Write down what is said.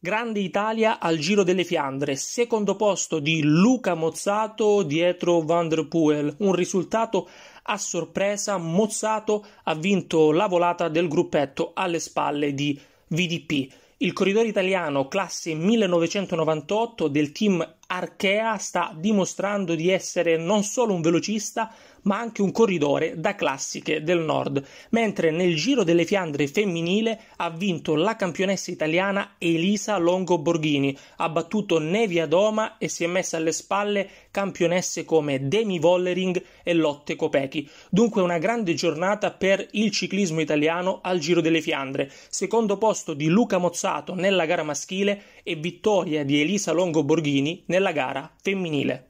Grande Italia al Giro delle Fiandre, secondo posto di Luca Mozzato dietro Van der Poel, un risultato a sorpresa, Mozzato ha vinto la volata del gruppetto alle spalle di VDP. Il corridore italiano classe 1998 del team Arkea sta dimostrando di essere non solo un velocista, ma anche un corridore da classiche del nord, mentre nel Giro delle Fiandre femminile ha vinto la campionessa italiana Elisa Longo Borghini, ha battuto Nevia Doma e si è messa alle spalle campionesse come Demi Vollering e Lotte Copechi. Dunque una grande giornata per il ciclismo italiano al Giro delle Fiandre. Secondo posto di Luca Mozzato nella gara maschile e vittoria di Elisa Longo Borghini nella nella gara femminile.